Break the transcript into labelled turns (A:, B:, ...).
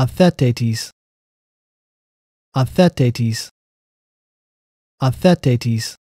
A: Athetetes. Athetetes. Athetetes.